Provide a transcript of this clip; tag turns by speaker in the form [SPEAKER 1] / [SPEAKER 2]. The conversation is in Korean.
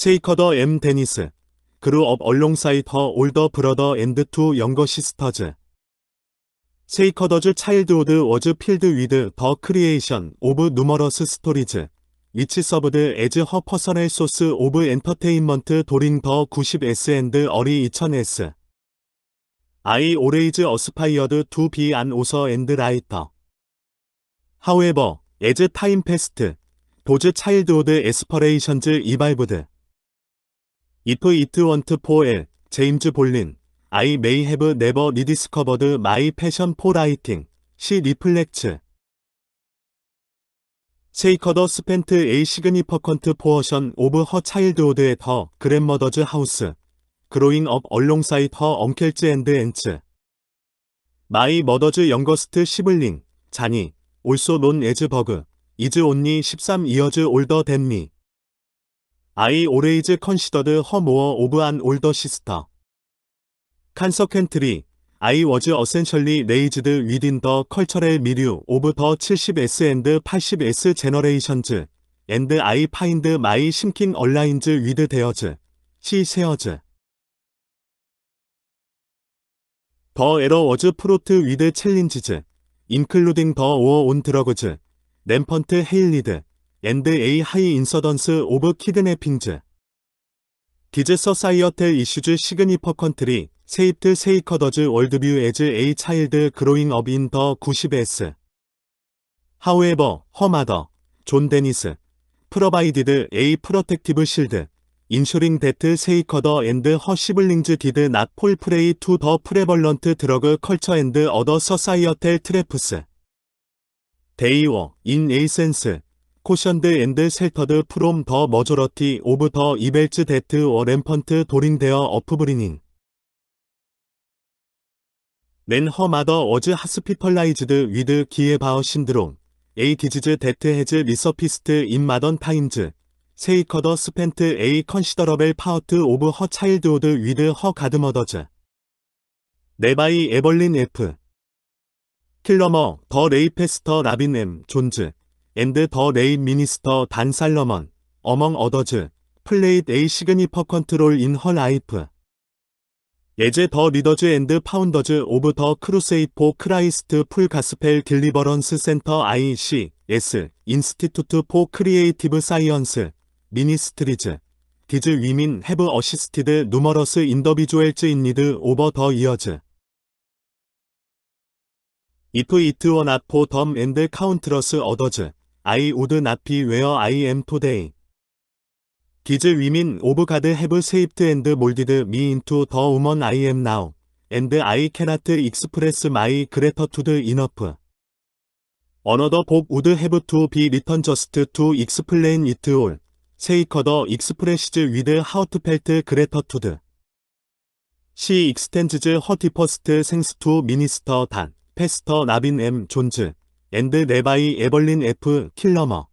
[SPEAKER 1] 세이커더 엠 데니스 그룹업 얼롱사이터 올더 브러더 앤드 투 영거 시스터즈 세이커더즈 차일드우드 워즈 필드 위드 더 크리에이션 오브 누머러스 스토리즈 이치 서브드 에즈 허 퍼서널 소스 오브 엔터테인먼트 도링 더 90S 앤드 어리 2000S I always aspired to be an author and writer. However, as time p a s s If it weren't for L. 제임즈 볼린 I may have never rediscovered my passion for writing. She reflects. 쉐이커더 스펜트 A significant portion of her childhood at her grandmother's house. Growing up alongside her uncles and aunts. My mother's youngest sibling, 자니, also known as 버그, is only 13 years older than me. I always considered her more of an older sister. Consequently, I was essentially raised within the cultural milieu of the 70s and 80s generations, and I find my thinking aligned with theirs. She says. The error was fraught with challenges, including the war on drugs, rampant hate, and a high incidence of kidnappings. 디제서 사이어텔 이슈즈 시그니퍼 컨트리 세입트 세이커더즈 월드뷰 에즈 a 차일드 그로잉 업인 더 90s. However, her mother, John Dennis, provided a protective shield, ensuring that Seikoder and her siblings did not fall prey to the prevalent drug culture and other societal traps. They were, in a sense, 코션드 앤드 셀터드 프롬 더 머저러티 오브 더 이벨츠 데트 어 램펀트 도링데어 어프브리닝 낸허 마더 어즈 하스피털라이즈드 위드 기에바어 신드롬 에이 디지즈 데트 헤즈 리서피스트 인 마던 타임즈 세이커더 스펜트 에이 컨시더러벨 파우트 오브 허 차일드오드 위드 허 가드머더즈 네바이 에벌린 F 킬러머 더 레이페스터 라빈 M 존즈 a 드더레 h 미니스터 단 살러먼 어멍 어더즈 플레이 Salomon, among o t h 예제 더 리더즈 앤드 파운더즈 오브 더 크루세이드 포 크라이스트 풀 가스펠 딜리버런스 센터 ICS 인스티튜트 포 크리에이티브 사이언스 미니스트리즈 디즈 위민 헤브 어시스티드 누머러스 인더비주얼즈 인니드 오버 더 이어즈 이프 이트원 아포 덤 앤드 카운트러스 어더즈 I would not be where I am today. These women of God have shaped and molded me into the woman I am now, and I cannot express my gratitude enough. Another book would have to be written just to explain it all. 세이커더 익스프레시즈 위드 하우트펠트 그레터투드 시 익스텐즈즈 허티퍼스트 생스투 미니스터 단 페스터 나빈 엠 존즈 앤드 네바이 에벌린 F 킬러머